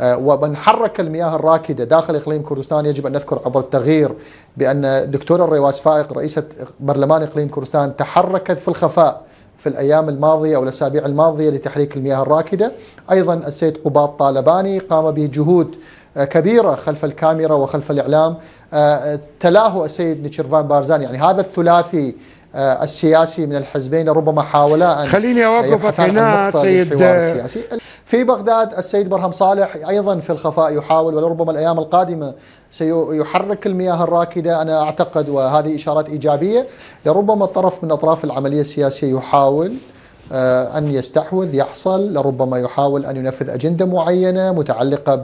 آه، ومن حرك المياه الراكده داخل اقليم كردستان يجب ان نذكر عبر التغيير بان دكتوره الرواس فائق رئيسه برلمان اقليم كردستان تحركت في الخفاء في الايام الماضيه او الاسابيع الماضيه لتحريك المياه الراكده، ايضا السيد قباط طالباني قام بجهود آه، كبيره خلف الكاميرا وخلف الاعلام آه، تلاه السيد نيشيرفان بارزان يعني هذا الثلاثي السياسي من الحزبين ربما حاولا ان خليني اوقفك هنا سيد في بغداد السيد برهم صالح أيضا في الخفاء يحاول ولربما الأيام القادمة سيحرك المياه الراكدة أنا أعتقد وهذه إشارات إيجابية لربما الطرف من أطراف العملية السياسية يحاول آه، أن يستحوذ يحصل لربما يحاول أن ينفذ أجندة معينة متعلقة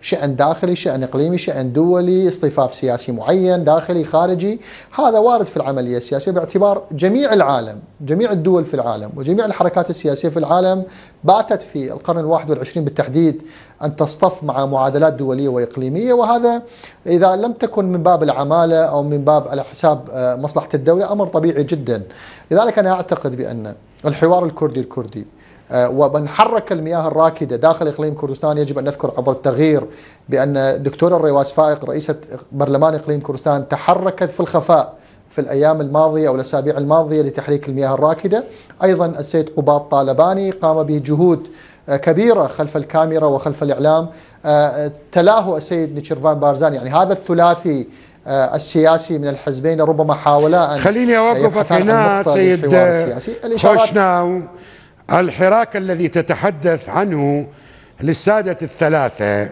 بشأن داخلي شأن إقليمي شأن دولي اصطفاف سياسي معين داخلي خارجي هذا وارد في العملية السياسية باعتبار جميع العالم جميع الدول في العالم وجميع الحركات السياسية في العالم باتت في القرن الواحد والعشرين بالتحديد أن تصطف مع معادلات دولية وإقليمية وهذا إذا لم تكن من باب العمالة أو من باب على حساب آه، مصلحة الدولة أمر طبيعي جدا لذلك أنا أعتقد بأن الحوار الكردي الكردي آه، ومن حرك المياه الراكده داخل اقليم كردستان يجب ان نذكر عبر التغيير بان الدكتوره الرواس فائق رئيسه برلمان اقليم كردستان تحركت في الخفاء في الايام الماضيه او الاسابيع الماضيه لتحريك المياه الراكده، ايضا السيد قباط طالباني قام بجهود آه، كبيرة خلف الكاميرا وخلف الإعلام آه، تلاه السيد نيتشيرفان بارزان يعني هذا الثلاثي آه، السياسي من الحزبين ربما حاولا أن خليني أوقفك هنا سيد خوشناو الحراك الذي تتحدث عنه للسادة الثلاثة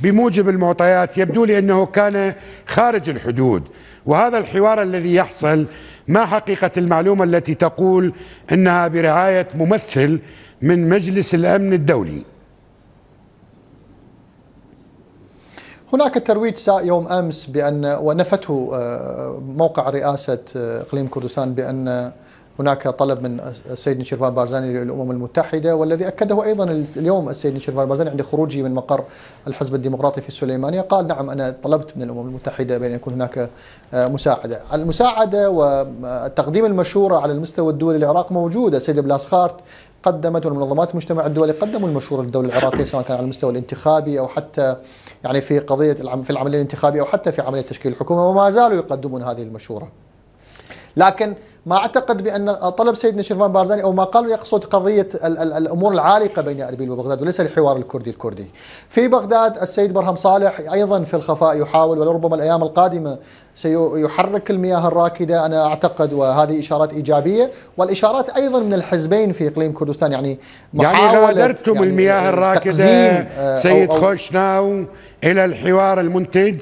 بموجب المعطيات يبدو لي أنه كان خارج الحدود وهذا الحوار الذي يحصل ما حقيقة المعلومة التي تقول أنها برعاية ممثل من مجلس الأمن الدولي هناك ترويج ساء يوم امس بان ونفته آه، موقع رئاسه آه، اقليم كردستان بان هناك طلب من السيد نشيرفان بارزاني للأمم المتحدة والذي أكده أيضا اليوم السيد نشيرفان بارزاني عند خروجه من مقر الحزب الديمقراطي في السليمانية قال نعم أنا طلبت من الأمم المتحدة بأن يكون هناك مساعدة المساعدة وتقديم المشورة على المستوى الدولي للعراق موجودة السيد بلاسخارت قدمت والمنظمات المجتمع الدولي قدموا المشورة للدولة العراقية سواء كان على المستوى الانتخابي أو حتى يعني في قضية في العملية الانتخابية أو حتى في عملية تشكيل الحكومة وما زالوا يقدمون هذه المشورة لكن ما اعتقد بان طلب سيدنا شرفان بارزاني او ما قاله يقصد قضيه الـ الـ الامور العالقه بين اربيل وبغداد وليس الحوار الكردي الكردي. في بغداد السيد برهم صالح ايضا في الخفاء يحاول ولربما الايام القادمه سيحرك المياه الراكده انا اعتقد وهذه اشارات ايجابيه والاشارات ايضا من الحزبين في اقليم كردستان يعني يعني غادرتم يعني المياه الراكده آه، سيد خوشناو الى الحوار المنتج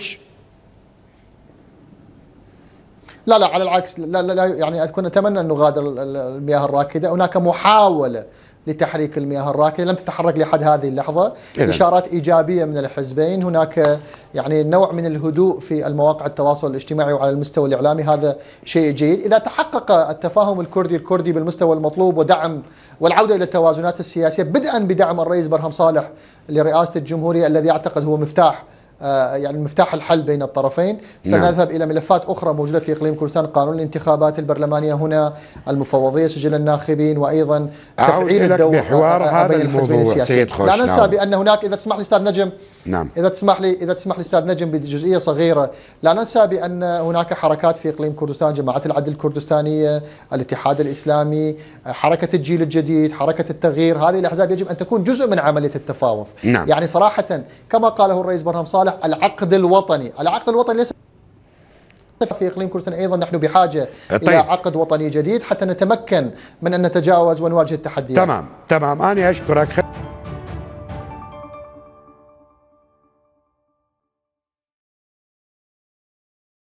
لا لا على العكس لا لا, لا يعني كنا نتمنى أن نغادر المياه الراكدة هناك محاولة لتحريك المياه الراكدة لم تتحرك لحد هذه اللحظة إذن. إشارات إيجابية من الحزبين هناك يعني نوع من الهدوء في المواقع التواصل الاجتماعي وعلى المستوى الإعلامي هذا شيء جيد إذا تحقق التفاهم الكردي الكردي بالمستوى المطلوب ودعم والعودة إلى التوازنات السياسية بدءا بدعم الرئيس برهم صالح لرئاسة الجمهورية الذي أعتقد هو مفتاح آه، يعني مفتاح الحل بين الطرفين سنذهب نعم. إلى ملفات أخرى موجودة في إقليم كردستان قانون الانتخابات البرلمانية هنا المفوضية سجل الناخبين وأيضا تفعيل الدور بحوار هذا الموضوع سيد لا ننسى نعم. بأن هناك إذا تسمح لي أستاذ نجم نعم اذا تسمح لي اذا تسمح لي استاذ نجم بجزئيه صغيره لا ننسى بان هناك حركات في اقليم كردستان جماعه العدل الكردستانيه الاتحاد الاسلامي حركه الجيل الجديد حركه التغيير هذه الاحزاب يجب ان تكون جزء من عمليه التفاوض نعم. يعني صراحه كما قاله الرئيس برهم صالح العقد الوطني العقد الوطني ليس في اقليم كردستان ايضا نحن بحاجه أه، طيب. الى عقد وطني جديد حتى نتمكن من ان نتجاوز ونواجه التحديات تمام تمام انا اشكرك